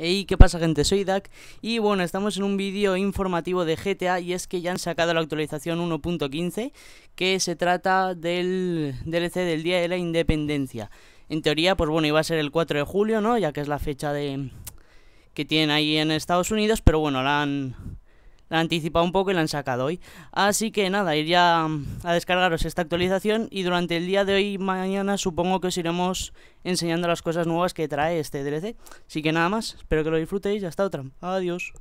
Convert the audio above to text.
Hey, ¿qué pasa gente? Soy Dak y bueno, estamos en un vídeo informativo de GTA y es que ya han sacado la actualización 1.15 que se trata del DLC del Día de la Independencia. En teoría, pues bueno, iba a ser el 4 de julio, ¿no? Ya que es la fecha de que tienen ahí en Estados Unidos, pero bueno, la han la han anticipado un poco y la han sacado hoy. Así que nada, iría mm, a descargaros esta actualización y durante el día de hoy y mañana supongo que os iremos enseñando las cosas nuevas que trae este DLC. Así que nada más, espero que lo disfrutéis hasta otra. Adiós.